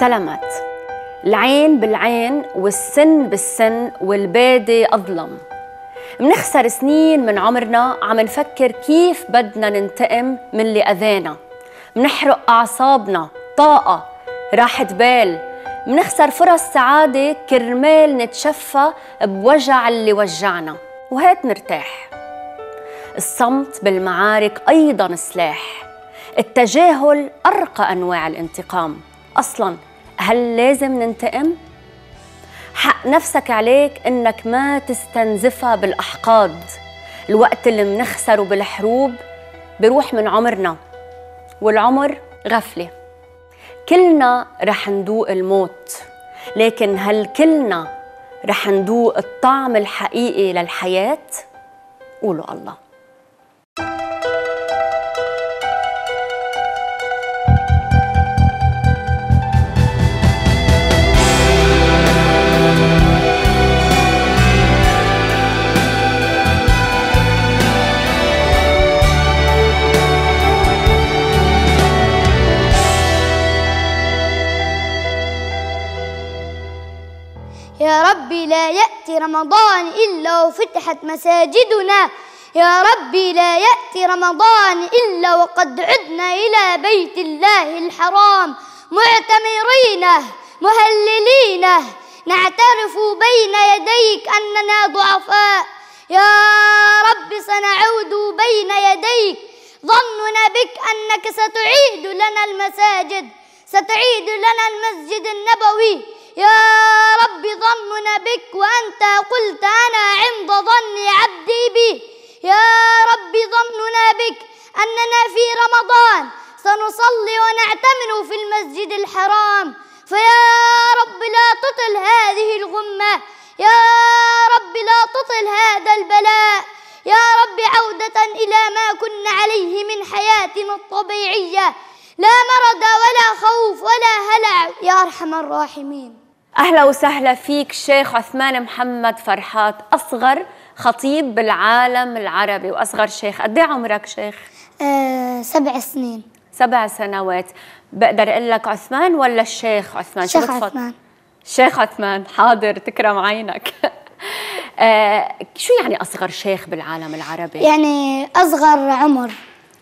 سلامات العين بالعين والسن بالسن والبادي أظلم منخسر سنين من عمرنا عم نفكر كيف بدنا ننتقم من اللي أذانا منحرق أعصابنا طاقة راحة بال منخسر فرص سعادة كرمال نتشفى بوجع اللي وجعنا وهيك نرتاح الصمت بالمعارك أيضا سلاح التجاهل أرقى أنواع الانتقام أصلا هل لازم ننتقم؟ حق نفسك عليك إنك ما تستنزفها بالأحقاد الوقت اللي منخسره بالحروب بروح من عمرنا والعمر غفلة كلنا رح ندوق الموت لكن هل كلنا رح ندوق الطعم الحقيقي للحياة؟ قولوا الله يا ربي لا يأتي رمضان إلا وفتحت مساجدنا يا ربي لا يأتي رمضان إلا وقد عدنا إلى بيت الله الحرام معتمرينه مهللينه نعترف بين يديك أننا ضعفاء يا رب سنعود بين يديك ظننا بك أنك ستعيد لنا المساجد ستعيد لنا المسجد النبوي يا رب ظننا بك وأنت قلت أنا عند ظن عبدي بي يا رب ظننا بك أننا في رمضان سنصلي ونعتمر في المسجد الحرام فيا رب لا تطل هذه الغمة يا رب لا تطل هذا البلاء يا رب عودة إلى ما كنا عليه من حياتنا الطبيعية لا مرض ولا خوف ولا هلع يا أرحم الراحمين اهلا وسهلا فيك شيخ عثمان محمد فرحات اصغر خطيب بالعالم العربي واصغر شيخ قد إيه عمرك شيخ أه سبع سنين سبع سنوات بقدر اقول لك عثمان ولا الشيخ عثمان شيخ عثمان شيخ عثمان حاضر تكرم عينك أه شو يعني اصغر شيخ بالعالم العربي يعني اصغر عمر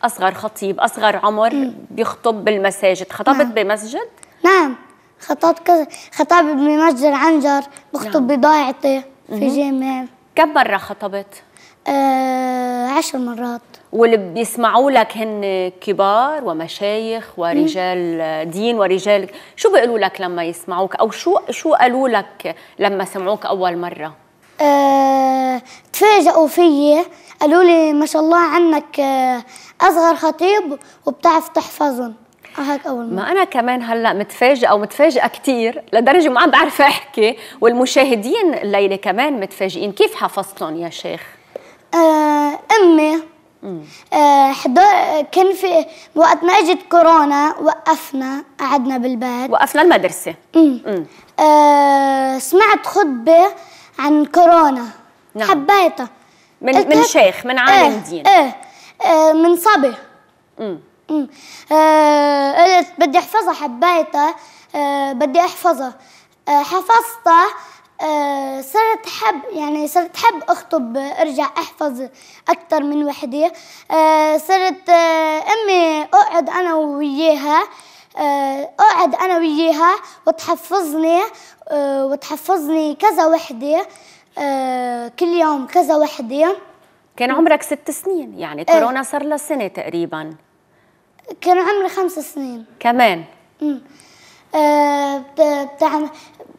اصغر خطيب اصغر عمر م. بيخطب بالمساجد خطبت نعم. بمسجد نعم خطاب كذا خطاب بمسجد العنجر بخطب نعم. بضايعتي في جامع كم مرة خطبت؟ آه عشر مرات واللي بيسمعوا لك هن كبار ومشايخ ورجال مم. دين ورجال شو بيقولوا لك لما يسمعوك او شو شو قالوا لك لما سمعوك اول مره أه تفاجئوا فيي قالوا لي ما شاء الله عنك آه، اصغر خطيب وبتعرف تحفظهم آه، هيك اول مرة ما انا كمان هلا متفاجئه او متفاجئه كثير لدرجه ما عم بعرف احكي والمشاهدين الليله كمان متفاجئين كيف حفظتهم يا شيخ آه، امي آه كان في وقت ما اجت كورونا وقفنا قعدنا بالبيت وقفنا المدرسه آه سمعت خطبه عن كورونا نعم. حبيتها من من شيخ من عالم ايه دين ايه, آه من صبي آه بدي احفظها حبيتها آه بدي احفظها آه حفظتها آه صرت حب يعني صرت حب اخطب ارجع احفظ اكثر من وحده آه صرت آه، امي اقعد انا وياها آه، اقعد انا وياها وتحفظني آه، وتحفظني كذا وحده كل يوم كذا وحده كان عمرك ست سنين يعني إيه. كورونا صار لها سنه تقريبا كان عمري خمس سنين كمان امم آه، بتعمل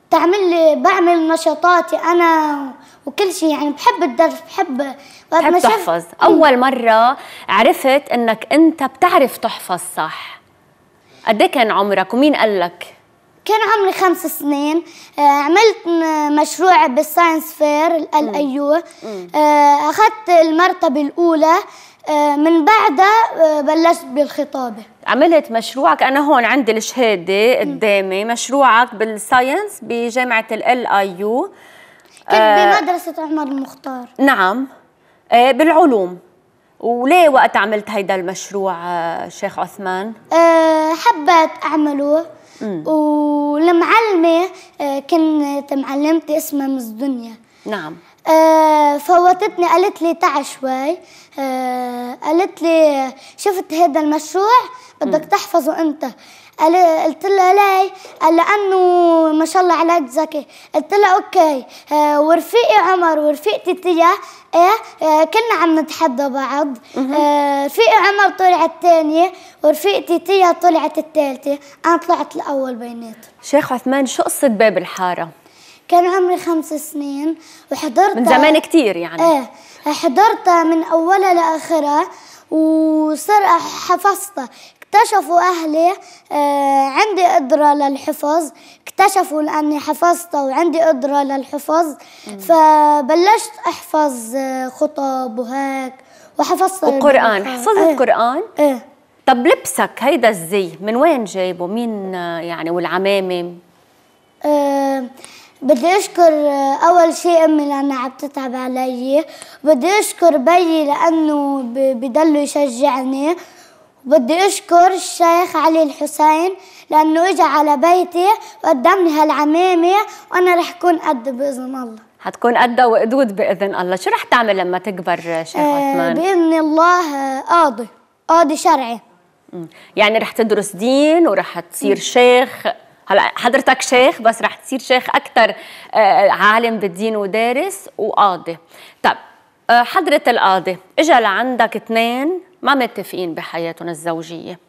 بتعمل بعمل نشاطاتي انا وكل شيء يعني بحب الدرس بحب بحب تحفظ شف... اول مره عرفت انك انت بتعرف تحفظ صح قد إيه كان عمرك ومين قال لك كان عمري خمس سنين آه، عملت مشروع بالساينس فير الايوه آه، اخذت المرتبه الاولى آه، من بعدها آه، بلشت بالخطابه عملت مشروعك انا هون عندي الشهاده قدامي مشروعك بالساينس بجامعه ال اي يو كنت آه، بمدرسه عمر المختار نعم بالعلوم وليه وقت عملت هيدا المشروع شيخ عثمان؟ أه حبيت أعمله والمعلمة كنت معلمتي اسمها مس دنيا نعم آه، فوتتني قالت لي تعا شوي آه، قالت لي شفت هذا المشروع بدك تحفظه انت قلت لها ليه؟ قال لانه ما شاء الله عليك ذكي، قلت لها اوكي آه، ورفيقي عمر ورفيقتي تيا ايه كنا عم نتحدى بعض رفيقي عمر طلع الثانية ورفيقتي تيا طلعت الثالثة، انا طلعت الاول بيناتهم شيخ عثمان شو قصة باب الحارة؟ كان عمري خمس سنين وحضرتها من زمان كثير يعني ايه حضرتها من اولها لاخرها وصار حفظتها اكتشفوا أهلي آه عندي قدرة للحفظ اكتشفوا لأني حفظتها وعندي قدرة للحفظ مم. فبلشت أحفظ إيه، خطب وهيك وحفظت وقرآن حفظت ايه. قرآن؟ ايه طب لبسك هيدا الزي من وين جايبه؟ مين يعني والعمامة؟ آه بدي أشكر آه، أول شيء أمي لأنها عم تتعب علي بدي أشكر بيي لأنه بضلوا يشجعني بدي أشكر الشيخ علي الحسين لأنه اجى على بيتي وقدمني هالعمامة وأنا رح أكون قد بإذن الله حتكون قد وقدود بإذن الله شو رح تعمل لما تكبر آه، شيخ آه عثمان؟ بإذن الله آه، قاضي قاضي شرعي يعني رح تدرس دين ورح تصير شيخ هلا حضرتك شيخ بس رح تصير شيخ اكثر آه، عالم بالدين ودارس وقاضي طب آه، حضرة القاضي اجى لعندك اثنين ما متفقين بحياتهم الزوجية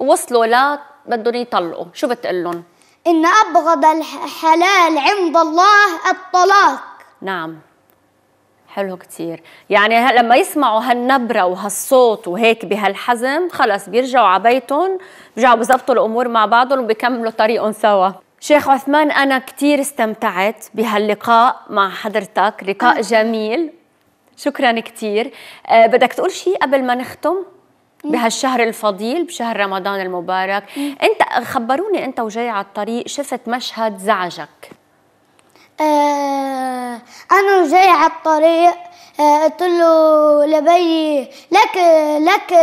وصلوا لا بدهم يطلقوا شو لهم إن أبغض الحلال عند الله الطلاق نعم حلو كتير يعني لما يسمعوا هالنبرة وهالصوت وهيك بهالحزم خلص بيرجعوا على بيتهم بيرجعوا بزبطوا الأمور مع بعضهم وبيكملوا طريقهم سوا شيخ عثمان أنا كتير استمتعت بهاللقاء مع حضرتك لقاء جميل شكرا كتير أه بدك تقول شيء قبل ما نختم إيه. بهالشهر الفضيل بشهر رمضان المبارك إيه. انت خبروني انت وجاي على الطريق شفت مشهد زعجك آه انا جاي على الطريق آه قلت له لبي لك لك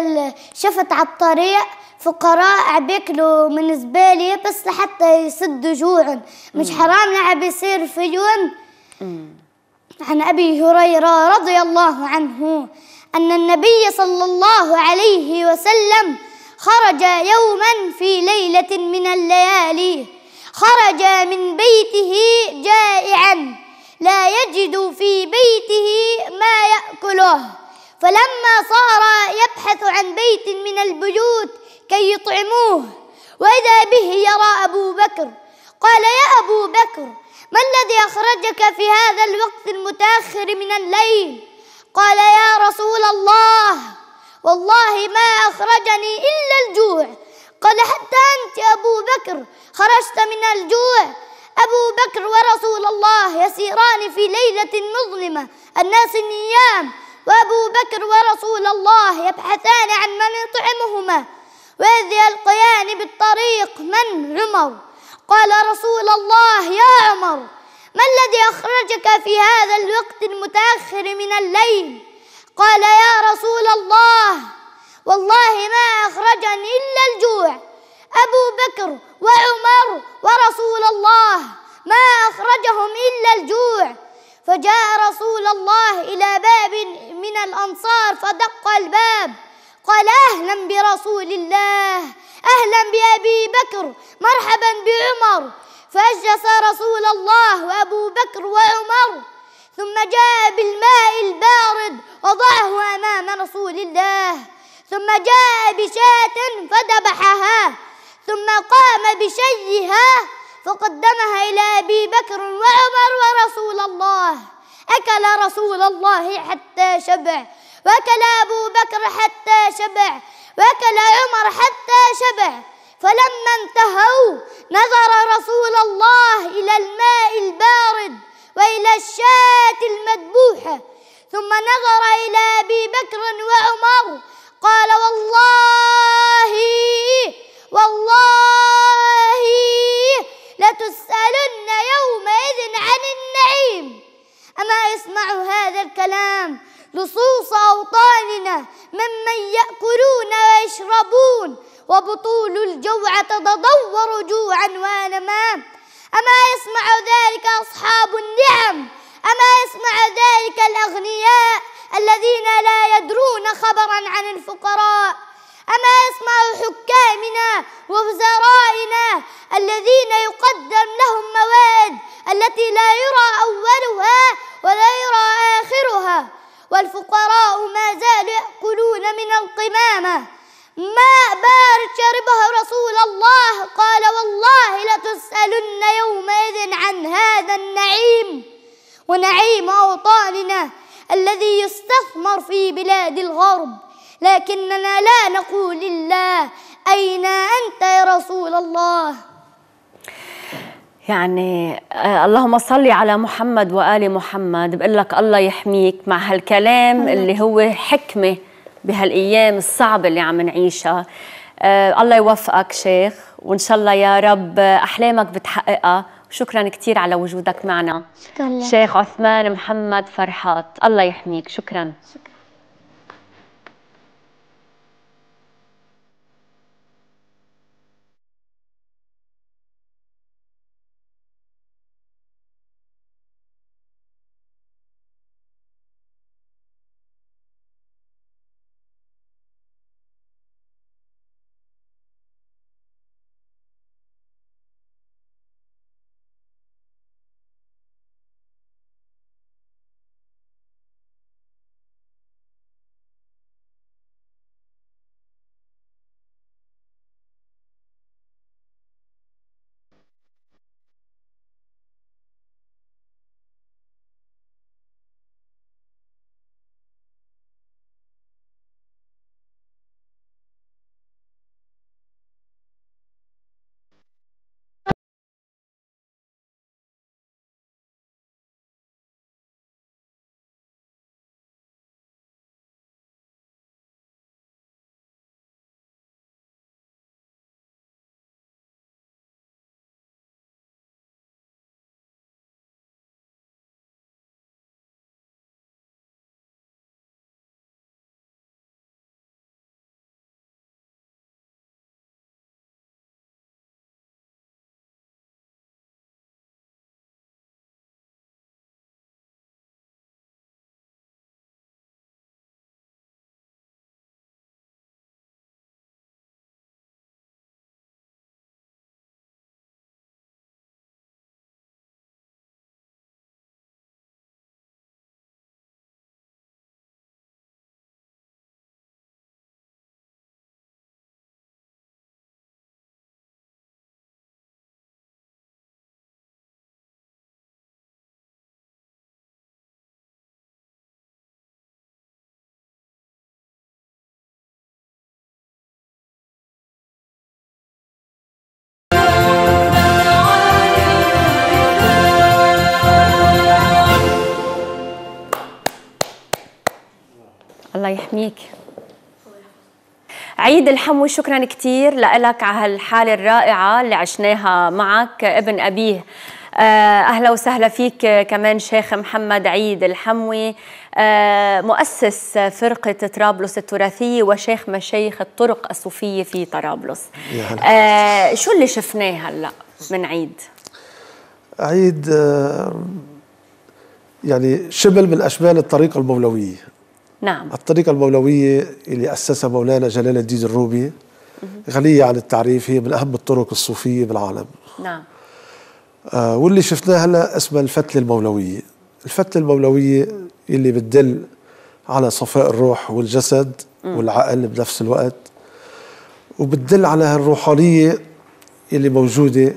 شفت على الطريق فقراء بيكلوا من زبالة بس لحتى يسدوا جوعهم مش حرام لعب يصير فيهم عن أبي هريرة رضي الله عنه أن النبي صلى الله عليه وسلم خرج يوما في ليلة من الليالي خرج من بيته جائعا لا يجد في بيته ما ياكله فلما صار يبحث عن بيت من البيوت كي يطعموه واذا به يرى ابو بكر قال يا ابو بكر ما الذي اخرجك في هذا الوقت المتاخر من الليل قال يا رسول الله والله ما اخرجني الا الجوع قال حتى أنت أبو بكر خرجت من الجوع أبو بكر ورسول الله يسيران في ليلة مظلمة الناس النيام وأبو بكر ورسول الله يبحثان عن من يطعمهما وإذ يلقيان بالطريق من عمر قال رسول الله يا عمر ما الذي أخرجك في هذا الوقت المتأخر من الليل قال يا رسول الله والله ما أخرجني إلا الجوع أبو بكر وعمر ورسول الله ما أخرجهم إلا الجوع فجاء رسول الله إلى باب من الأنصار فدق الباب قال أهلا برسول الله أهلا بأبي بكر مرحبا بعمر فأجلس رسول الله وأبو بكر وعمر ثم جاء بالماء البارد وضعه أمام رسول الله ثم جاء بشاة فذبحها ثم قام بشيها فقدمها إلى أبي بكر وعمر ورسول الله أكل رسول الله حتى شبع وأكل أبو بكر حتى شبع وأكل عمر حتى شبع فلما انتهوا نظر رسول الله إلى الماء البارد وإلى الشاة المذبوحة ثم نظر إلى أبي بكر وعمر قال والله والله لتسألن يومئذ عن النعيم أما يسمع هذا الكلام لصوص أوطاننا ممن يأكلون ويشربون وبطول الجوع تتضور جوعا وانما أما يسمع ذلك أصحاب النعم أما يسمع ذلك الأغنياء الذين لا يدرون خبرا عن الفقراء أما يسمع حكامنا ووزرائنا الذين يقدم لهم مواد التي لا يرى أولها ولا يرى آخرها والفقراء ما زالوا يأكلون من القمامة ماء بارد شربه رسول الله قال والله لتسألن يومئذ عن هذا النعيم ونعيم أوطاننا الذي يستثمر في بلاد الغرب لكننا لا نقول لله أين أنت يا رسول الله يعني آه، اللهم صل على محمد وآل محمد بقول لك الله يحميك مع هالكلام اللي هو حكمة بهالأيام الصعبة اللي عم نعيشها آه الله يوفقك شيخ وإن شاء الله يا رب أحلامك بتحققها شكرا كثير على وجودك معنا شكرا لك. شيخ عثمان محمد فرحات الله يحميك شكرا, شكرا. الله يحميك عيد الحموي شكرا كثير لك على هالحاله الرائعه اللي عشناها معك ابن ابيه آه، اهلا وسهلا فيك كمان شيخ محمد عيد الحموي آه، مؤسس فرقة طرابلس التراثية وشيخ مشايخ الطرق الصوفية في طرابلس يعني. شو اللي شفناه هلأ من عيد؟ عيد يعني شبل من أشبال الطريقة المولوية نعم الطريقة المولوية اللي أسسها مولانا جلال الدين الروبي غنية عن التعريف هي من أهم الطرق الصوفية بالعالم نعم آه واللي شفناه هلا اسمها الفتلة المولوية الفتلة المولوية اللي بتدل على صفاء الروح والجسد م. والعقل بنفس الوقت وبتدل على هالروحانية اللي موجودة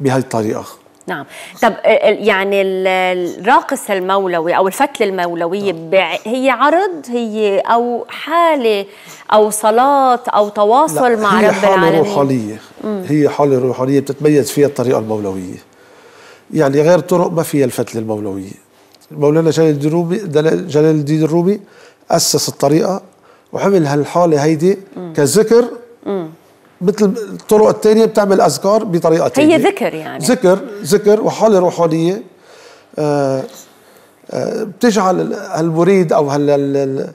بهاي الطريقة نعم طب آه، آه، يعني الراقص المولوي او الفتله المولويه نعم. هي عرض هي او حاله او صلاه او تواصل مع رب العالمين هي حاله روحانيه هي حاله روحانيه بتتميز فيها الطريقه المولويه يعني غير طرق ما فيها الفتله المولويه مولانا جلال الدين الرومي جلال الدين الرومي اسس الطريقه وعمل هالحاله هيدي كذكر مثل الطرق الثانيه بتعمل اذكار بطريقه ثانيه هي ذكر يعني ذكر ذكر وحاله روحانيه آآ آه، آآ آه، بتجعل هالمريد او هال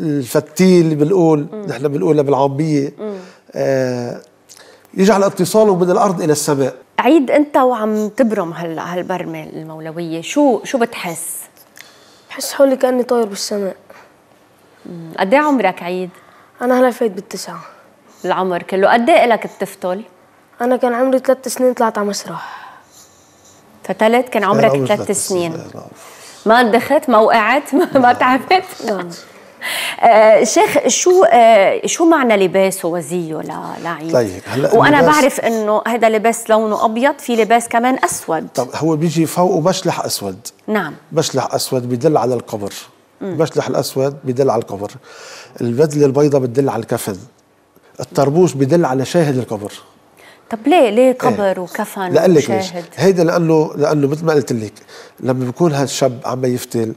الفتيل بنقول نحن بنقولها بالعاميه آه، يجعل اتصاله من الارض الى السماء عيد انت وعم تبرم هلا هالبرمه المولويه شو شو بتحس بحس حولي كاني طاير بالسماء قد إيه عمرك عيد انا هلا فايت بالتسعه العمر كله قد ايه لك بتفتل انا كان عمري ثلاث سنين طلعت على مسرح فتلت كان عمرك ثلاث سنين لا. ما دخلت ما وقعت ما, ما تعبت نعم. آه، شيخ شو آه، شو معنى لباسه وزيه لعيد؟ طيب هلا وانا بعرف انه هذا لباس لونه ابيض في لباس كمان اسود طب هو بيجي فوقه بشلح اسود نعم بشلح اسود بدل على القبر مم. بشلح الاسود بدل على القبر البدله البيضاء بتدل على الكفن الطربوش بدل على شاهد القبر طب ليه ليه إيه. قبر وكفن لأقول لك ليش هيدا لانه لانه مثل ما قلت لك لما بيكون هالشاب عم يفتل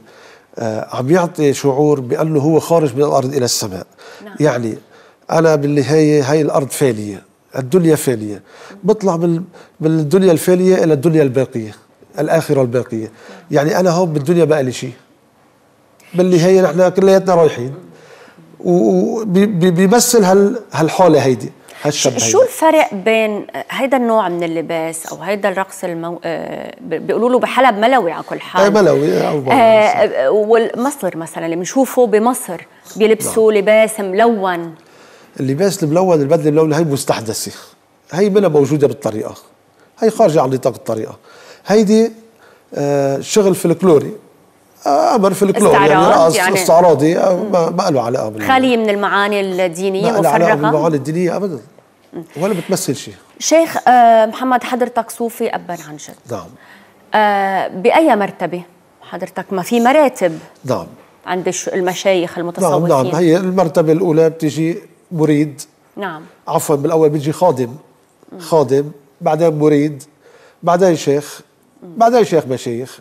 آه عم يعطي شعور بانه هو خارج من الارض الى السماء نعم. يعني انا بالنهايه هاي الارض فانيه الدنيا فانيه بطلع من من الدنيا الفانيه الى الدنيا الباقيه الاخره الباقيه نعم. يعني انا هون بالدنيا بقى لي شيء بالنهايه نحن كلياتنا رايحين وبيمثل هال هالحاله هيدي هالشب شو الفرق بين هيدا النوع من اللباس او هيدا الرقص المو... آه، بيقولوا له بحلب ملوي على كل حال إيه، ملوي إيه، آه،, آه والمصر مثلا اللي بنشوفه بمصر بيلبسوا نعم. لباس ملون اللباس الملون البدله الملونه هي مستحدثه هي منها موجوده بالطريقه هي خارجه عن نطاق الطريقه هيدي آه شغل فلكلوري امر في الكلور يعني رقص يعني استعراضي آه، ما له علاقه خالية خالي من المعاني الدينيه ما له علاقه بالمعاني الدينيه ابدا ولا بتمثل شيء شيخ آه، محمد حضرتك صوفي ابا عن جد نعم آه، باي مرتبه حضرتك ما في مراتب نعم عند المشايخ المتصوفين نعم نعم هي المرتبه الاولى بتجي مريد نعم عفوا بالاول بيجي خادم خادم بعدين مريد بعدين شيخ بعدين شيخ مشايخ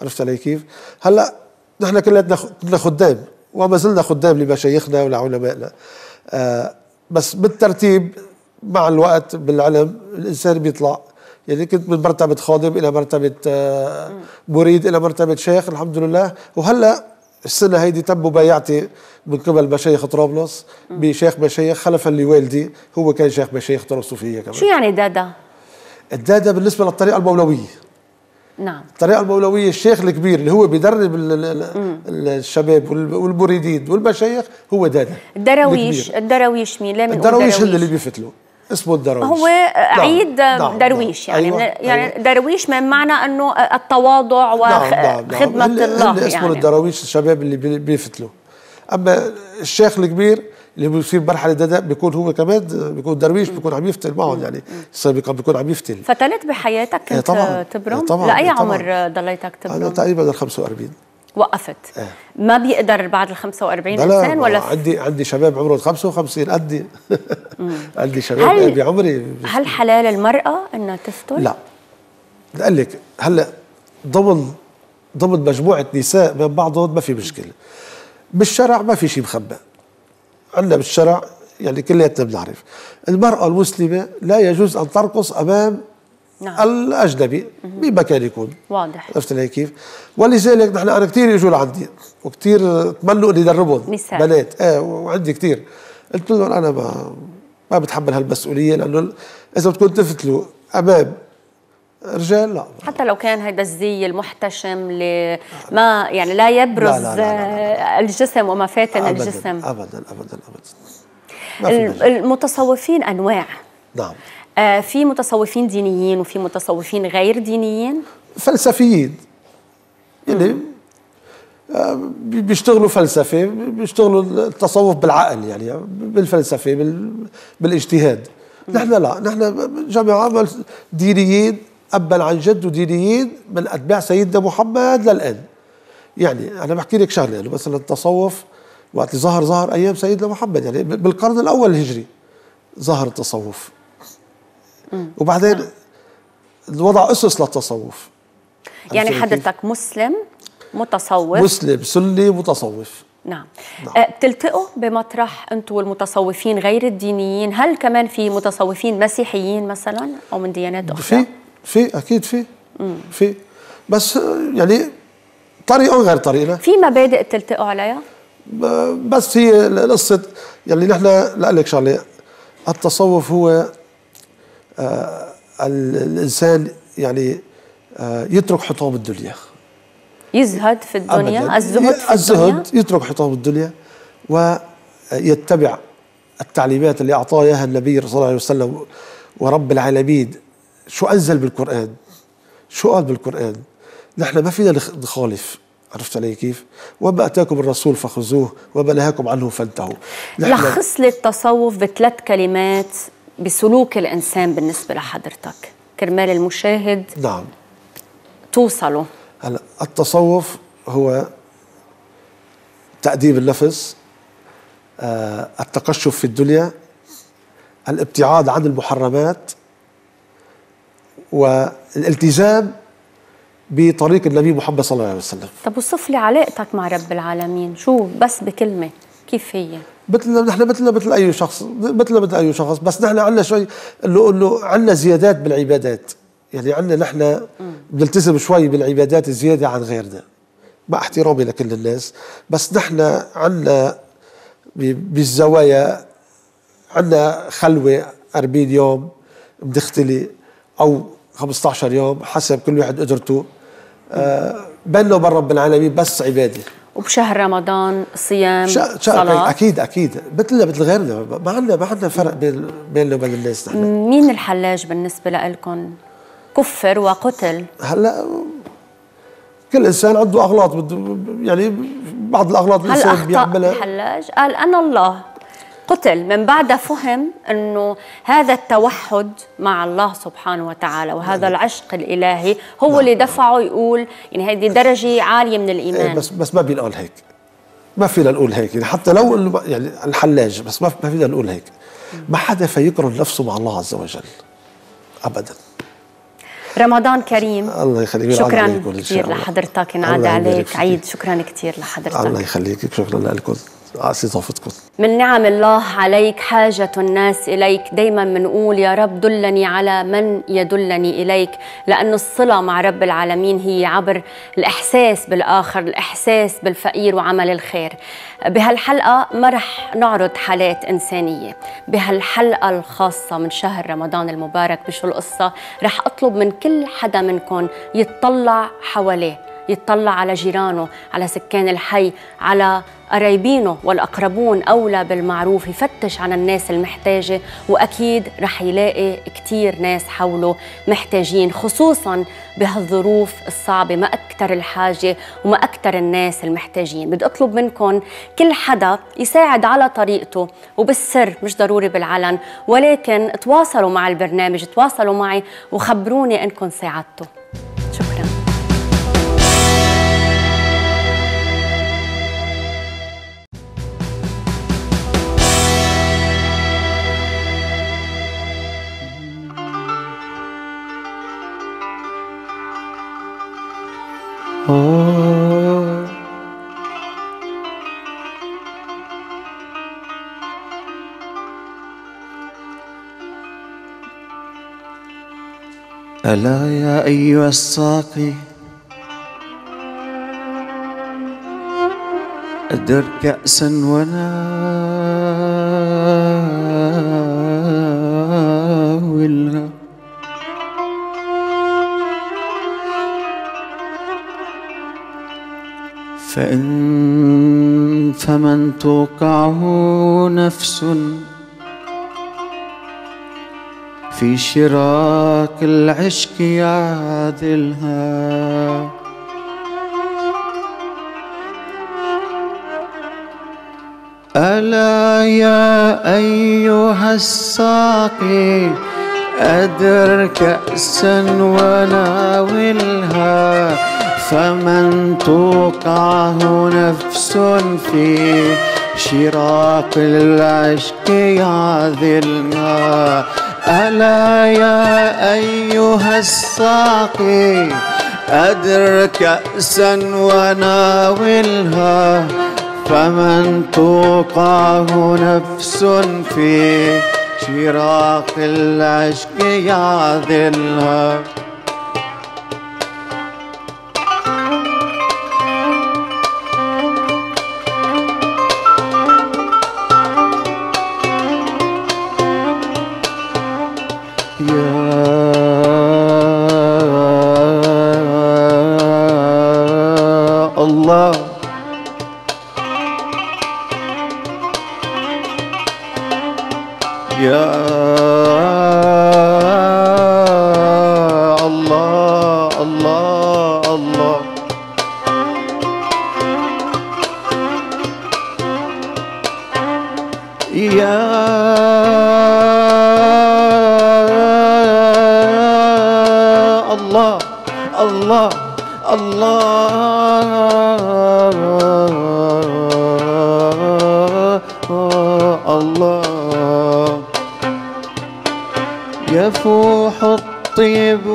عرفت علي كيف؟ هلا نحن كلنا كنا خدام وما زلنا خدام لمشايخنا ولعلمائنا آه بس بالترتيب مع الوقت بالعلم الانسان بيطلع يعني كنت من مرتبة خادم إلى مرتبة آه مريد إلى مرتبة شيخ الحمد لله وهلا السنة هيدي تم مبايعتي من قبل مشايخ طرابلس بشيخ مشايخ خلفا لوالدي هو كان شيخ مشايخ طرابلس كمان شو يعني دادا؟ الدادا بالنسبة للطريقة المولوية نعم الطريقه البولويه الشيخ الكبير اللي هو بيدرب الشباب والبريديد والمشايخ هو دادا الدراويش الدراويش مين لا الدراويش اللي, اللي بيفتلوا اسمه الدرويش هو نعم. عيد نعم. نعم. درويش نعم. يعني أيوة. يعني أيوة. درويش من معنى انه التواضع نعم، وخدمه الله هل يعني اسمه الدراويش الشباب اللي بيفتلوا اما الشيخ الكبير اللي بيصير مرحله ده, ده بيكون هو كمان بيكون درويش بيكون عم يفتل معهم يعني سابقا بيكون عم يفتل فتلت بحياتك إيه، كنت طبعا تبرم؟ إيه، طبعا لاي إيه، عمر ضليتك تبرم؟ انا تقريبا ل 45 وقفت ما بيقدر بعد ال 45 انسان ولا عندي عندي شباب عمرهم 55 قدي عندي شباب هل بعمري يعني هل حلال المراه انها تفتل؟ لا قال لك هلا ضمن ضمن مجموعه نساء بين بعضهم ما في مشكله بالشرع ما في شيء مخبأ عندنا بالشرع يعني كلياتنا بنعرف المرأة المسلمة لا يجوز أن ترقص أمام نعم. الأجنبي بمكان يكون واضح عرفت كيف؟ ولذلك نحن أنا كثير يجوا لعندي وكثير تمنوا أن ادربهم بنات ايه وعندي كثير قلت لهم أنا ما ما بتحمل هالمسؤولية لأنه إذا بدكم تفتلوا أمام رجال لا حتى لو كان هيدا الزي المحتشم اللي آه. ما يعني لا يبرز لا لا لا آه، الجسم وما فاتن أبداً الجسم ابدا ابدا ابدا المتصوفين انواع نعم آه في متصوفين دينيين وفي متصوفين غير دينيين فلسفيين يعني آه، بيشتغلوا فلسفه بيشتغلوا التصوف بالعقل يعني بالفلسفه بالاجتهاد نحن لا نحن جماعه دينيين أبا عن جد ودينيين من أتباع سيدنا محمد للآن يعني أنا بحكي لك شغلة يعني مثلا التصوف وقت اللي ظهر ظهر أيام سيدنا محمد يعني بالقرن الأول الهجري ظهر التصوف وبعدين نعم. الوضع أسس للتصوف يعني حضرتك مسلم متصوف مسلم سني متصوف نعم, نعم. أه، بتلتقوا بمطرح انتم والمتصوفين غير الدينيين هل كمان في متصوفين مسيحيين مثلا او من ديانات اخرى في في اكيد في في بس يعني طريقه غير طريقنا في مبادئ تلتقوا عليها؟ بس هي قصه يعني نحن لك شغله التصوف هو آه الانسان يعني آه يترك حطام الدنيا يزهد في الدنيا الزهد في الزهد الدنيا؟ يترك حطام الدنيا ويتبع آه، التعليمات اللي اعطاها النبي صلى الله عليه وسلم ورب العالمين شو انزل بالقران شو قال بالقران نحن ما فينا نخالف عرفت علي كيف؟ وما اتاكم الرسول فخذوه وما نهاكم عنه فانتهوا لخص لي التصوف بثلاث كلمات بسلوك الانسان بالنسبه لحضرتك كرمال المشاهد نعم توصله هلا التصوف هو تأديب النفس آه، التقشف في الدنيا الابتعاد عن المحرمات والالتزام بطريق النبي محمد صلى الله عليه وسلم طب وصف لي علاقتك مع رب العالمين شو بس بكلمه كيف هي مثلنا نحن مثلنا مثل اي شخص مثلنا مثل اي شخص بس نحن عندنا شوي انه انه عندنا زيادات بالعبادات يعني عندنا نحن بنلتزم شوي بالعبادات الزياده عن غيرنا مع احترامي لكل الناس بس نحن عندنا بالزوايا عندنا خلوه 40 يوم بنختلي او 15 يوم حسب كل واحد قدرته بينه آه، وبين رب العالمين بس عباده وبشهر رمضان صيام شا... شا... صلاة اكيد اكيد مثلنا مثل غيرنا ما عندنا ما عندنا فرق بين بيننا وبين الناس نحن مين الحلاج بالنسبه لكم؟ كفر وقتل هلا كل انسان عنده اغلاط بده يعني بعض الاغلاط الانسان بيعملها هل اخطا الحلاج؟ قال انا الله قتل من بعدها فهم أنه هذا التوحد مع الله سبحانه وتعالى وهذا العشق الإلهي هو نعم. اللي دفعه يقول يعني هذه درجة عالية من الإيمان بس, بس ما بينقال هيك ما فينا نقول هيك يعني حتى لو يعني الحلاج بس ما فينا نقول هيك ما حدا فيقرن نفسه مع الله عز وجل ابدا رمضان كريم الله يخليك شكرا كثير لحضرتك ينعاد عليك عيد شكرا كثير لحضرتك الله يخليك شكرا لكم عسى يظبطكم من نعم الله عليك حاجة الناس إليك دايما بنقول يا رب دلني على من يدلني إليك لأن الصلة مع رب العالمين هي عبر الإحساس بالآخر الإحساس بالفقير وعمل الخير بهالحلقة ما رح نعرض حالات إنسانية بهالحلقة الخاصة من شهر رمضان المبارك بشو القصة رح أطلب من كل حدا منكم يتطلع حواليه يطلع على جيرانه على سكان الحي على قرايبينه والأقربون أولى بالمعروف يفتش عن الناس المحتاجة وأكيد رح يلاقي كتير ناس حوله محتاجين خصوصا بهالظروف الصعبة ما أكتر الحاجة وما أكتر الناس المحتاجين بدي أطلب منكم كل حدا يساعد على طريقته وبالسر مش ضروري بالعلن ولكن تواصلوا مع البرنامج تواصلوا معي وخبروني أنكم ساعدتوا ألا يا أيها الساقي أدر كأسا وناولها فإن فمن توقعه نفس في شراك العشق يعادلها ألا يا أيها الساقي أدر كأسا وناولها فمن توقعه نفس في شراك العشق يعذلها ألا يا أيها الساقي أدر كأسا وناولها فمن توقاه نفس في شراق العشق يعذلها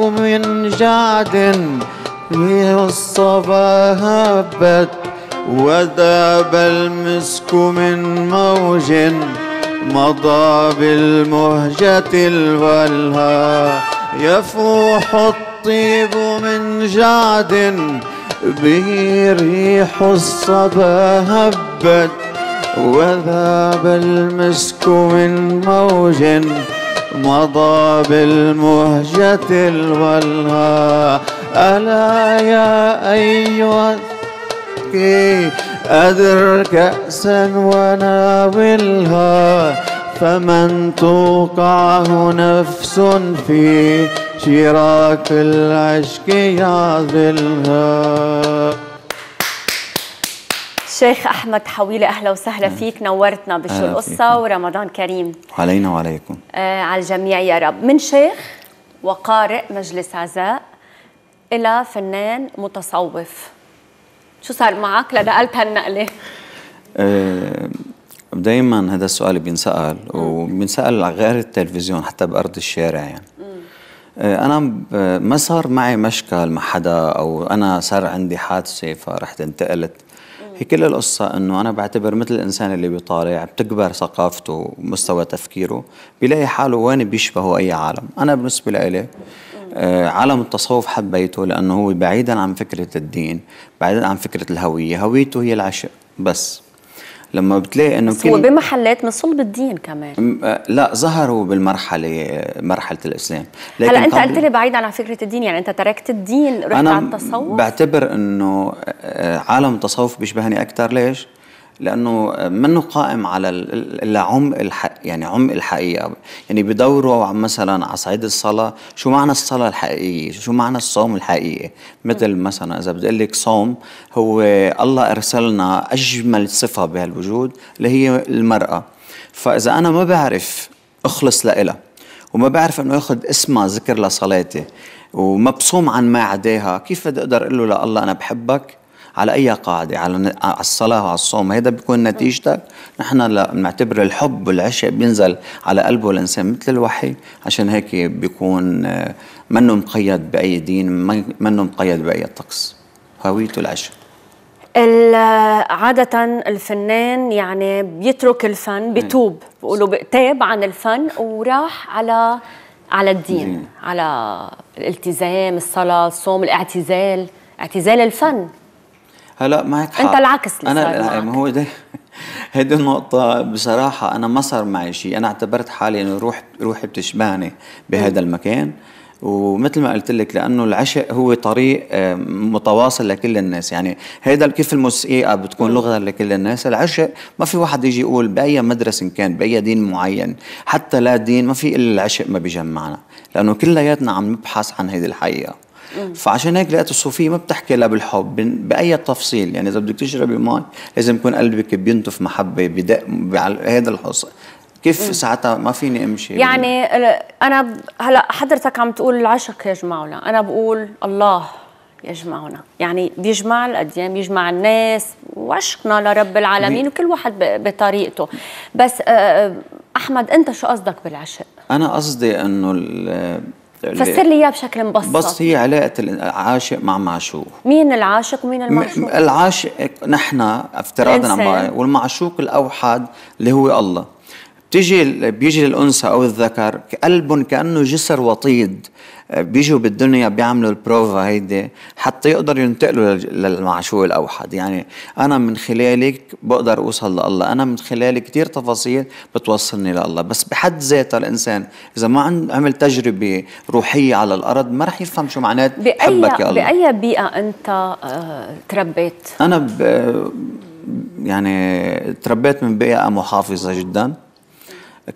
من جعد به الصبا هبت وذاب المسك من موج مضى بالمهجة الولها يفوح الطيب من جعد به ريح الصبا هبت وذاب المسك من موج مضى بالمهجة الولها ألا يا أيها الذكي أدر كأسا وناولها فمن توقعه نفس في شراك العشق يعذلها شيخ احمد حويله اهلا وسهلا فيك نورتنا بشو القصه ورمضان كريم علينا وعليكم آه على الجميع يا رب من شيخ وقارئ مجلس عزاء الى فنان متصوف شو صار معك لنقلت هالنقله آه دائما هذا السؤال بينسال وبينسال غير التلفزيون حتى بارض الشارع يعني آه انا ما صار معي مشكل مع حدا او انا صار عندي حادثه فرحت انتقلت هي كل القصة أنه أنا بعتبر مثل الإنسان اللي بيطالع بتكبر ثقافته ومستوى تفكيره بيلاقي حاله وين بيشبهه أي عالم أنا بالنسبة لإلي آه، عالم التصوف حبيته لأنه هو بعيدا عن فكرة الدين بعيدا عن فكرة الهوية هويته هي العشق بس لما بتلاقي انه كل بمحلات من صلب الدين كمان آه، لا ظهروا بالمرحله مرحله الاسلام لكن هلا انت قلت لي بعيد عن فكره الدين يعني انت تركت الدين رحت على التصوف انا بعتبر انه آه، عالم التصوف بيشبهني اكثر ليش؟ لانه منه قائم على الا عمق الحق يعني عمق الحقيقه يعني بدوروا مثلا على صعيد الصلاه شو معنى الصلاه الحقيقيه شو معنى الصوم الحقيقي مثل مثلا اذا بدي اقول لك صوم هو الله ارسلنا اجمل صفه بهالوجود اللي هي المراه فاذا انا ما بعرف اخلص لها وما بعرف انه ياخذ اسمها ذكر لصلاتي ومبصوم عن ما عداها كيف بدي اقدر اقول له لا الله انا بحبك على أي قاعدة على آه، الصلاة وعلى الصوم هيدا بيكون نتيجتك نحن بنعتبر الحب والعشق بينزل على قلبه الإنسان مثل الوحي عشان هيك بيكون آه، منه مقيد بأي دين منه مقيد بأي طقس هويته العشق عادة الفنان يعني بيترك الفن إيه. بتوب بيقولوا تاب عن الفن وراح على على الدين إيه. على الالتزام الصلاة الصوم الاعتزال اعتزال الفن هلا معك حق انت العكس انا ما هو ده هيدي النقطة بصراحة أنا ما صار معي شيء، أنا اعتبرت حالي إنه روح روحي بتشبهني بهذا المكان ومثل ما قلت لك لانه العشق هو طريق آه، متواصل لكل الناس يعني هيدا كيف الموسيقى بتكون لغه لكل الناس العشق ما في واحد يجي يقول باي مدرسه كان باي دين معين حتى لا دين ما في الا العشق ما بيجمعنا لانه كلياتنا عم نبحث عن هيدي الحقيقه فعشان هيك لقيت الصوفيه ما بتحكي لا بالحب باي تفصيل يعني اذا بدك تشربي ماء لازم يكون قلبك بينطف محبه بدق بهذا الحصن كيف ساعتها ما فيني امشي يعني انا هلا حضرتك عم تقول العشق يجمعنا انا بقول الله يجمعنا يعني بيجمع الأديان بيجمع الناس وعشقنا لرب العالمين وكل واحد بطريقته بس آه، آه، أحمد أنت شو قصدك بالعشق؟ أنا قصدي أنه فسر لي اياه بشكل مبسط بس هي علاقه العاشق مع معشوق مين العاشق ومين المعشوق؟ العاشق نحن افتراضا عن والمعشوق الاوحد اللي هو الله بتيجي بيجي للانثى او الذكر قلب كانه جسر وطيد بيجوا بالدنيا بيعملوا البروفا هيدي حتى يقدروا ينتقلوا للمعشوق الاوحد يعني انا من خلالك بقدر اوصل لله انا من خلال كثير تفاصيل بتوصلني لله بس بحد ذاتها الانسان اذا ما عمل تجربه روحيه على الارض ما رح يفهم شو معنات حبك يا الله باي بيئه انت آه، تربيت انا ب يعني تربيت من بيئه محافظه جدا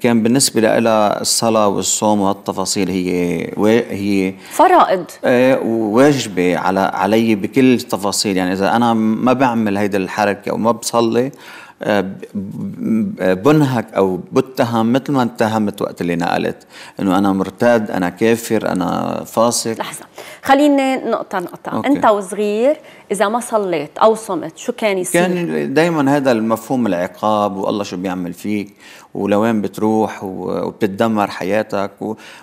كان بالنسبه لها الصلاه والصوم والتفاصيل هي هي فرائض إيه، واجبه على علي بكل التفاصيل يعني اذا انا ما بعمل هيدا الحركه او ما بصلي بنهك او بتهم مثل ما اتهمت وقت اللي نقلت انه انا مرتد انا كافر انا فاسق لحظه خليني نقطه نقطه أوكي. انت وصغير اذا ما صليت او صمت شو كان يصير كان دائما هذا المفهوم العقاب والله شو بيعمل فيك ولوين بتروح وبتدمر حياتك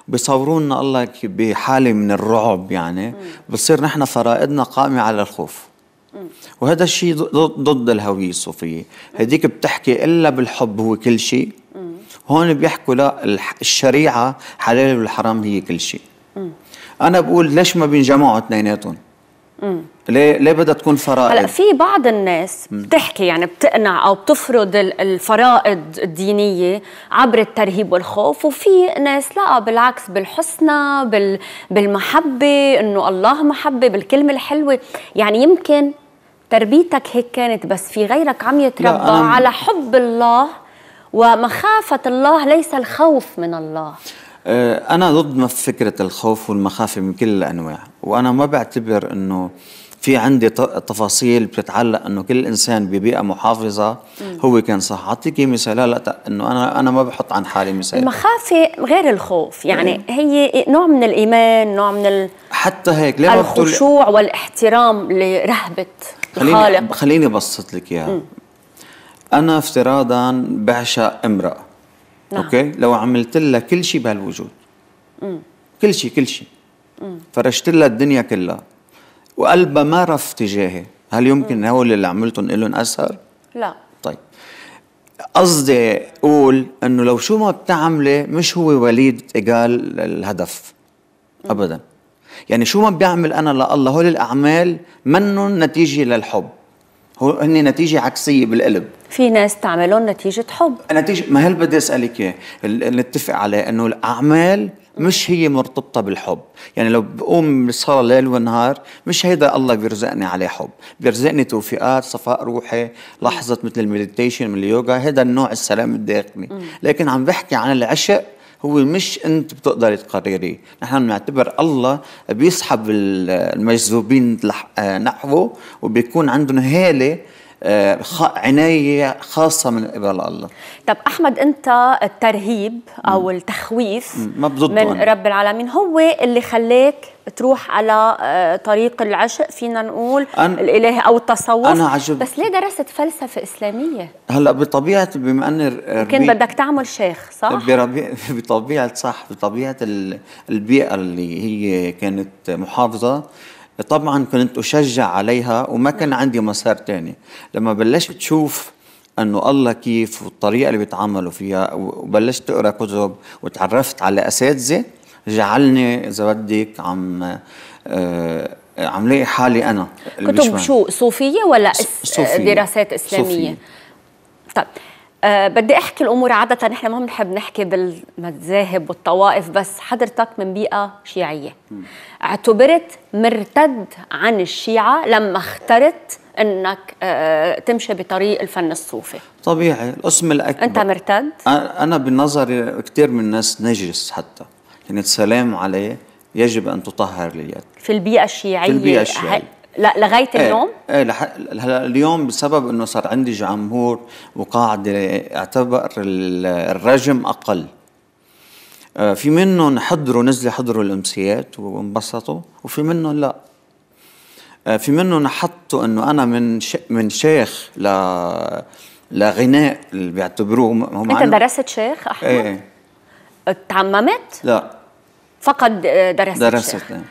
وبيصورونا الله بحاله من الرعب يعني بصير نحن فرائضنا قائمه على الخوف وهذا الشيء ضد الهوية الصوفية هذيك بتحكي إلا بالحب هو كل شيء هون بيحكوا لا الشريعة حلال والحرام هي كل شيء أنا بقول ليش ما بينجمعوا اثنيناتهم ليه ليه بدها تكون فرائض؟ هلا في بعض الناس بتحكي يعني بتقنع او بتفرض الفرائض الدينيه عبر الترهيب والخوف وفي ناس لا بالعكس بالحسنى بال بالمحبه انه الله محبه بالكلمه الحلوه يعني يمكن تربيتك هيك كانت بس في غيرك عم يتربى على حب الله ومخافة الله ليس الخوف من الله آه، أنا ضد فكرة الخوف والمخافة من كل الأنواع وأنا ما بعتبر أنه في عندي تفاصيل بتتعلق انه كل انسان ببيئه محافظه هو كان صح اعطيك مثال لا انه انا انا ما بحط عن حالي مثال المخافه غير الخوف يعني إيه. هي نوع من الايمان نوع من ال... حتى هيك ليه الخشوع والاحترام لرهبه خليني خليني ابسط لك اياها انا افتراضا بعشق امراه نعم. اوكي لو عملت لها كل شيء بهالوجود مم. كل شيء كل شيء فرشت لها الدنيا كلها وقلبها ما رف تجاهي هل يمكن هول اللي عملتهم لهم اثر لا طيب قصدي اقول انه لو شو ما بتعملي مش هو وليد ايجال الهدف ابدا يعني شو ما بيعمل انا لله هول الاعمال منن نتيجه للحب هو هن نتيجه عكسيه بالقلب في ناس تعملهم نتيجه حب نتيجه ما هل بدي اسالك اياه نتفق عليه انه الاعمال مش هي مرتبطة بالحب يعني لو بقوم بالصلاة ليل ونهار مش هيدا الله بيرزقني عليه حب بيرزقني توفيقات صفاء روحي لحظة مثل المديتيشن من اليوغا هيدا النوع السلام الداخلي لكن عم بحكي عن العشق هو مش انت بتقدري تقرري نحن نعتبر الله بيسحب المجذوبين نحوه وبيكون عندهم هاله عناية خاصة من قبل الله طب أحمد أنت الترهيب أو التخويف ما من رب العالمين هو اللي خلاك تروح على آه، طريق العشق فينا نقول أنا الإله أو التصوف أنا عجب بس ليه درست فلسفة إسلامية؟ هلا بطبيعة بما أني كنت بدك تعمل شيخ صح؟ بطبيعة صح بطبيعة البيئة اللي هي كانت محافظة طبعا كنت أشجع عليها وما كان نعم. عندي مسار تاني لما بلشت تشوف انه الله كيف والطريقه اللي بيتعاملوا فيها وبلشت اقرا كتب وتعرفت على اساتذه جعلني اذا بدك عم آه عم لاقي حالي انا كتب شو صوفيه ولا دراسات اسلاميه؟ صوفية. طيب أه بدي احكي الامور عاده نحن ما بنحب نحكي بالمذاهب والطوائف بس حضرتك من بيئه شيعيه م. اعتبرت مرتد عن الشيعه لما اخترت انك أه تمشي بطريق الفن الصوفي طبيعي الاسم الاكبر انت مرتد انا بنظري كثير من الناس نجس حتى يعني السلام عليه يجب ان تطهر اليد في البيئه الشيعيه في البيئه الشيعيه لا لغايه إيه، اليوم؟ ايه لح... هلا اليوم بسبب انه صار عندي جمهور وقاعده اعتبر الرجم اقل آه، في منهم حضروا نزلوا حضروا الامسيات وانبسطوا وفي منهم لا آه، في منهم حطوا انه انا من ش... من شيخ ل لغناء اللي بيعتبروه هم انت درست شيخ احمد؟ ايه, إيه. تعممت؟ لا فقط درست درست شيخ. ايه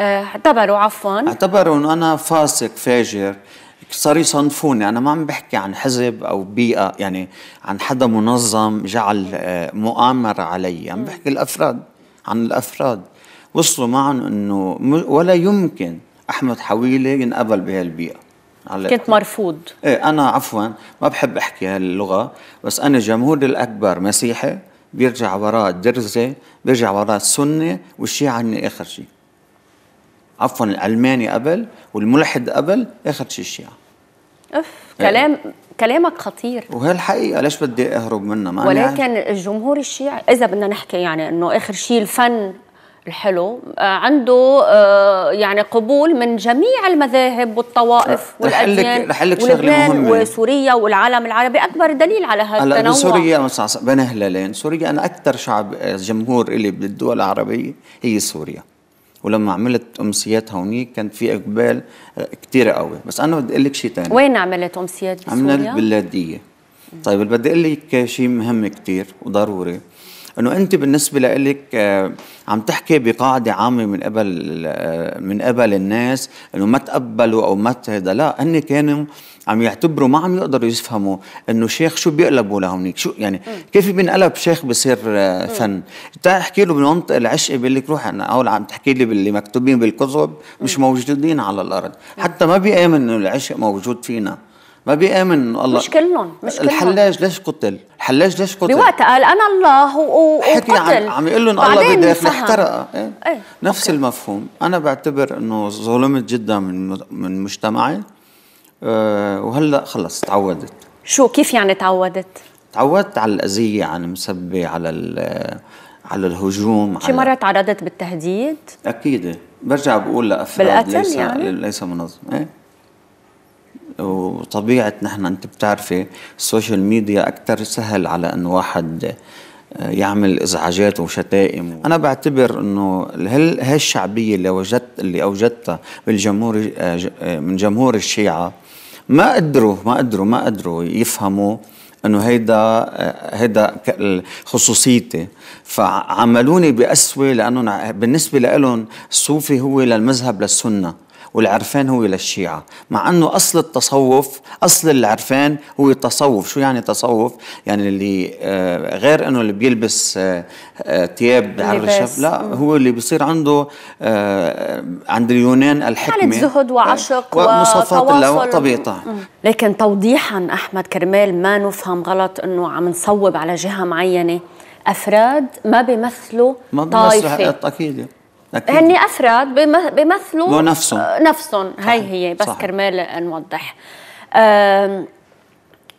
اعتبروا عفوا اعتبروا انه انا فاسق فاجر صار يصنفوني انا ما عم بحكي عن حزب او بيئه يعني عن حدا منظم جعل آه، مؤامره علي عم بحكي الافراد عن الافراد وصلوا معهم انه ولا يمكن احمد حويله ينقبل بهالبيئه كنت مرفوض ايه انا عفوا ما بحب احكي هاللغه بس انا جمهوري الاكبر مسيحي بيرجع وراء الدرزه بيرجع وراء السنه والشيعه هن اخر شيء عفوا الالماني قبل والملحد قبل اخر شيء الشيعة اف كلام إيه. كلامك خطير وهي الحقيقه ليش بدي اهرب منها ما ولكن يعني... الجمهور الشيعي اذا بدنا نحكي يعني انه اخر شيء الفن الحلو آه، عنده آه، يعني قبول من جميع المذاهب والطوائف والاديان رح لك شغله مهمه وسوريا والعالم العربي اكبر دليل على هذا التنوع هلا سوريا مثلا بين هلالين سوريا انا اكثر شعب آه، جمهور الي بالدول العربيه هي سوريا ولما عملت امسيات هونيك كان في اقبال كثير قوي بس انا بدي اقول لك شيء ثاني وين عملت امسيات بسوريا؟ عملت باللاديه طيب بدي اقول لك شيء مهم كثير وضروري انه انت بالنسبه لك آه، عم تحكي بقاعده عامه من قبل آه، من قبل الناس انه ما تقبلوا او ما هذا لا هن كانوا عم يعتبروا ما عم يقدروا يفهموا انه شيخ شو بيقلبوا لهونيك شو يعني كيف بينقلب شيخ بصير آه، فن تحكي له بالمنطق العشق بيقول لك روح انا اول عم تحكي لي باللي مكتوبين بالكتب مش موجودين على الارض حتى ما بيامن انه العشق موجود فينا ما بيامن انه الله مش كلهم مش كلهم الحلاج ليش قتل؟ الحلاج ليش قتل؟ بوقتها قال انا الله وقتل عم, عم يقول لهم الله بدافع احترق إيه؟ إيه؟ نفس أوكي. المفهوم انا بعتبر انه ظلمت جدا من من مجتمعي أه وهلا خلص تعودت شو كيف يعني تعودت؟ تعودت على الاذيه على المسبه على على الهجوم شي على... مره تعرضت بالتهديد؟ اكيد برجع بقول لافراد بالقتل ليس يعني؟ ليس منظم إيه؟ وطبيعة نحن أنت بتعرفي السوشيال ميديا أكثر سهل على أن واحد آه، يعمل ازعاجات وشتائم انا بعتبر انه هالشعبيه اللي وجدت اللي اوجدتها بالجمهور آه، آه، من جمهور الشيعه ما قدروا ما قدروا ما قدروا يفهموا انه هيدا هيدا خصوصيتي فعملوني بقسوه لانه بالنسبه لهم الصوفي هو للمذهب للسنه والعرفان هو للشيعة مع أنه أصل التصوف أصل العرفان هو التصوف شو يعني تصوف؟ يعني اللي آه، غير أنه اللي بيلبس تياب آه، آه، ثياب عرشف لا هو اللي بيصير عنده عند اليونان الحكمة حالة زهد وعشق ومصافات الله طبيعة لكن توضيحا أحمد كرمال ما نفهم غلط أنه عم نصوب على جهة معينة أفراد ما بيمثلوا ما طائفة أكيد هن افراد بيمثلوا نفسهم آه، نفسهم هي هي بس صحيح. كرمال نوضح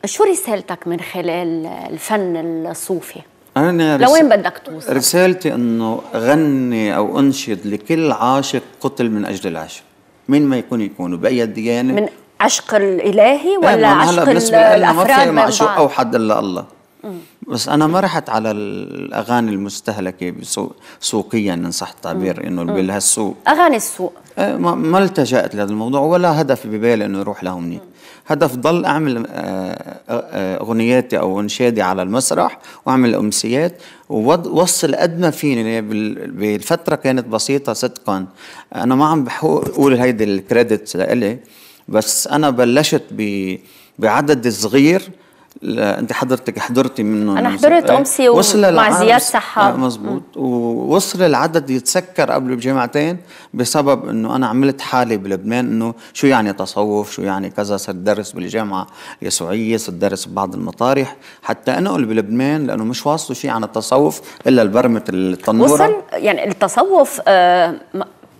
شو رسالتك من خلال الفن الصوفي؟ أنا رس... لوين بدك توصل؟ رسالتي إنه غني أو أنشد لكل عاشق قتل من أجل العشق، مين ما يكون يكون بأي ديانة يعني؟ من عشق الإلهي إيه، ولا عشق الأفراد ما في معشوق أو حد إلا الله. بس انا ما رحت على الاغاني المستهلكه بسوق سوقيا ان صح التعبير انه بهالسوق اغاني السوق إيه، ما التجأت لهذا الموضوع ولا هدف ببالي انه يروح لهونيك هدف ضل اعمل آه، آه، آه، اغنياتي او انشادي على المسرح واعمل امسيات ووصل قد ما فيني بالفتره كانت بسيطه صدقا انا ما عم بقول هيدي الكريدت لإلي بس انا بلشت بعدد صغير لا انت حضرتك حضرتي منه انا حضرت إيه؟ امسي مع زياد سحاب آه، مزبوط ووصل العدد يتسكر قبل بجمعتين بسبب انه انا عملت حالي بلبنان انه شو يعني تصوف شو يعني كذا صرت درس بالجامعه اليسوعيه صرت درس ببعض المطارح حتى انقل بلبنان لانه مش واصله شيء عن التصوف الا البرمه التنوره وصل يعني التصوف آه،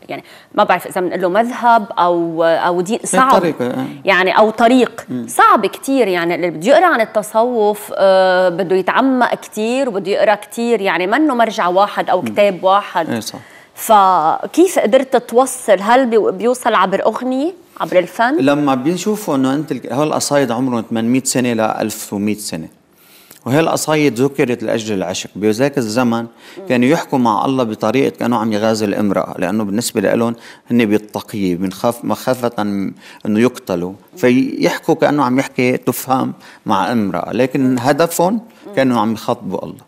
يعني ما بعرف اذا بنقول له مذهب او او دين إيه، صعب آه. يعني او طريق صعب كثير يعني اللي بده يقرا عن التصوف آه، بده يتعمق كثير وبده يقرا كثير يعني منه مرجع واحد او كتاب واحد إيه، صح فكيف قدرت توصل هل بيوصل عبر اغنيه عبر الفن لما بيشوفوا انه انت هول القصايد عمرهم 800 سنه ل 1100 سنه وهي القصايد ذكرت لاجل العشق بذاك الزمن كانوا يحكوا مع الله بطريقه كانه عم يغازل امراه لانه بالنسبه لهم هن بالتقيه من خاف مخافه انه يقتلوا فيحكوا كانه عم يحكي تفهم مع امراه لكن هدفهم كانوا عم يخاطبوا الله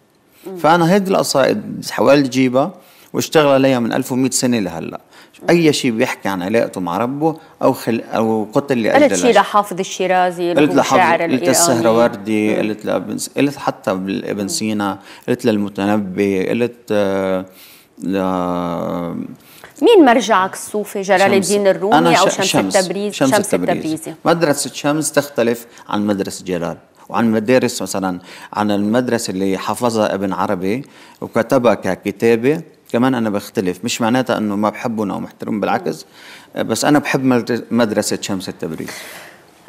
فانا هيدي القصائد حاولت جيبها واشتغل عليها من 1100 سنه لهلا اي شيء بيحكي عن علاقته مع ربه او خل او قتل اللي قلت شيء لحافظ الشيرازي قلت لحافظ قلت السهروردي قلت لابن قلت حتى ابن سينا قلت للمتنبي قلت آه، ل... مين مرجعك الصوفي جلال الدين الرومي أنا او شمس, شمس التبريز شمس, شمس التبريزي. التبريزي مدرسه شمس تختلف عن مدرسه جلال وعن مدارس مثلا عن المدرسه اللي حفظها ابن عربي وكتبها ككتابه كمان انا بختلف مش معناتها انه ما بحبهم او محترم بالعكس بس انا بحب مدرسه شمس التبريز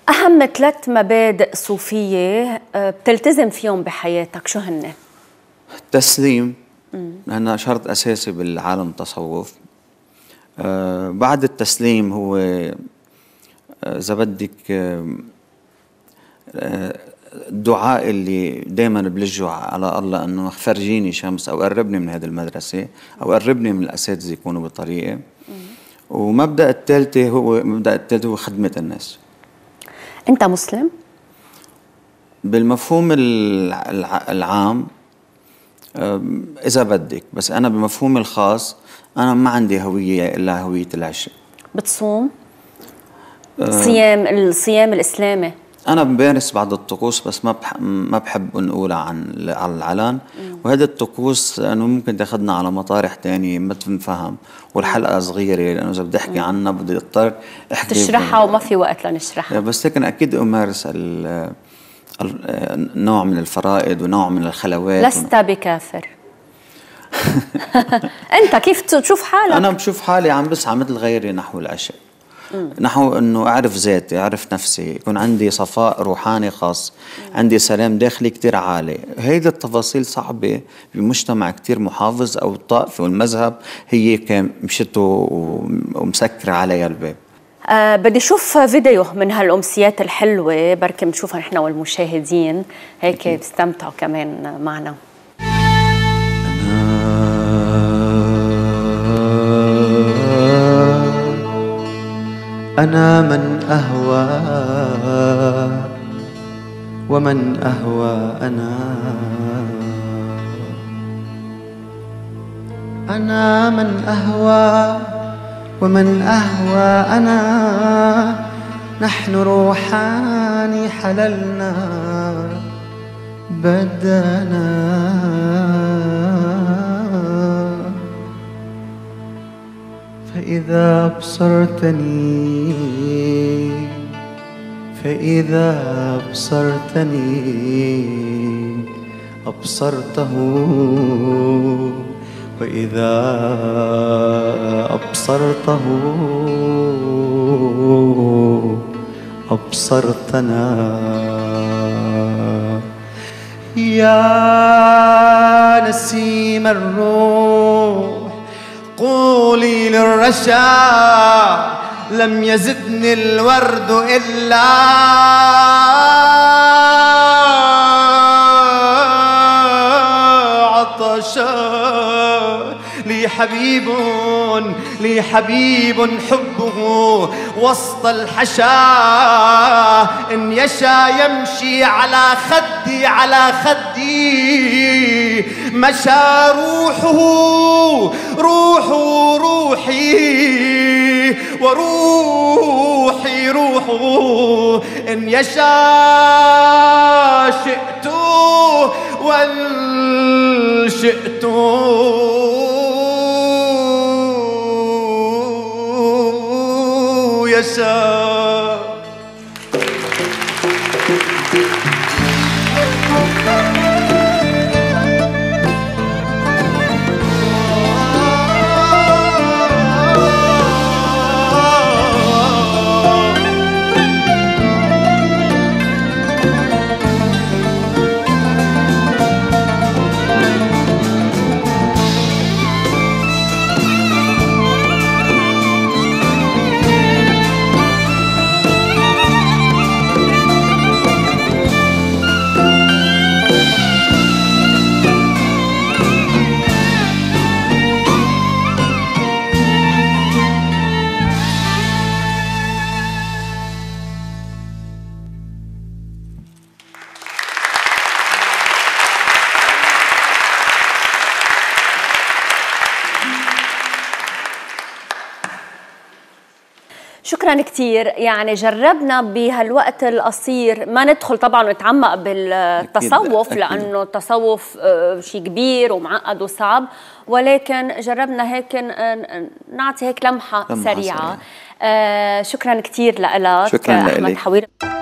اهم ثلاث مبادئ صوفيه آه، بتلتزم فيهم بحياتك شو هن التسليم لانها شرط اساسي بالعالم التصوف آه، بعد التسليم هو آه، اذا بدك الدعاء اللي دائما بلجوا على الله انه فرجيني شمس او قربني من هذه المدرسه او قربني من الاساتذه يكونوا بطريقه ومبدا الثالثه هو مبدا الثالث هو خدمه الناس انت مسلم بالمفهوم العام اذا بدك بس انا بمفهومي الخاص انا ما عندي هويه الا هويه العشق بتصوم آه. صيام الصيام الاسلامي انا بمارس بعض الطقوس بس ما بح... ما بحب نقولها عن على العلن وهذا الطقوس انه ممكن تاخذنا على مطارح تانية ما تنفهم والحلقه صغيره لانه اذا بدي احكي عنها بدي اضطر احكي تشرحها وما في وقت لنشرحها بس لكن اكيد امارس ال... نوع من الفرائض ونوع من الخلوات لست بكافر انت كيف تشوف حالك انا بشوف حالي عم بسعى مثل غيري نحو العشق نحو انه اعرف ذاتي اعرف نفسي يكون عندي صفاء روحاني خاص عندي سلام داخلي كتير عالي هيدي التفاصيل صعبة بمجتمع كتير محافظ او الطائفة والمذهب هي كان مشته ومسكرة عليها الباب أه بدي شوف فيديو من هالأمسيات الحلوة بركي بنشوفها نحن والمشاهدين هيك بيستمتعوا كمان معنا أنا من أهوى ومن أهوى أنا أنا من أهوى ومن أهوى أنا نحن روحان حللنا بدنا إذا أبصرتني فإذا أبصرتني أبصرته وإذا أبصرته أبصرتنا يا نسيم الروح قولي للرشا لم يزدني الورد إلا حاشا لي حبيب لي حبيب حبه وسط الحشا إن يشا يمشي على خدي على خدي مشى روحه روحه روحي وروحي روحه إن يشا شئته وإن شئتم يسار شكرا كثير يعني جربنا بهالوقت القصير ما ندخل طبعا ونتعمق بالتصوف أكيد. لانه التصوف آه، شيء كبير ومعقد وصعب ولكن جربنا هيك نعطي هيك لمحه, لمحة سريعه, سريعة. آه شكرا كثير لك احمد حوير